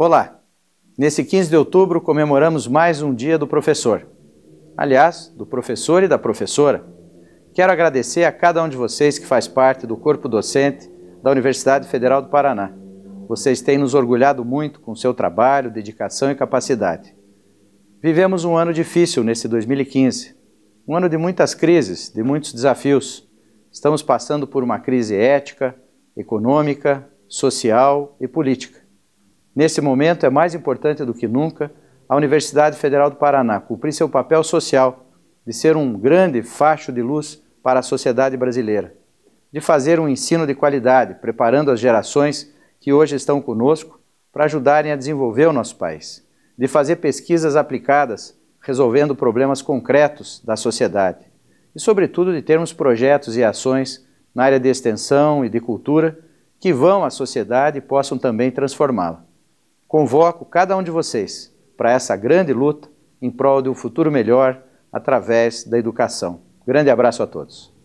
Olá! Nesse 15 de outubro comemoramos mais um dia do professor. Aliás, do professor e da professora. Quero agradecer a cada um de vocês que faz parte do corpo docente da Universidade Federal do Paraná. Vocês têm nos orgulhado muito com seu trabalho, dedicação e capacidade. Vivemos um ano difícil nesse 2015, um ano de muitas crises, de muitos desafios. Estamos passando por uma crise ética, econômica, social e política. Nesse momento é mais importante do que nunca a Universidade Federal do Paraná cumprir seu papel social de ser um grande facho de luz para a sociedade brasileira, de fazer um ensino de qualidade, preparando as gerações que hoje estão conosco para ajudarem a desenvolver o nosso país, de fazer pesquisas aplicadas, resolvendo problemas concretos da sociedade e, sobretudo, de termos projetos e ações na área de extensão e de cultura que vão à sociedade e possam também transformá-la. Convoco cada um de vocês para essa grande luta em prol de um futuro melhor através da educação. Grande abraço a todos.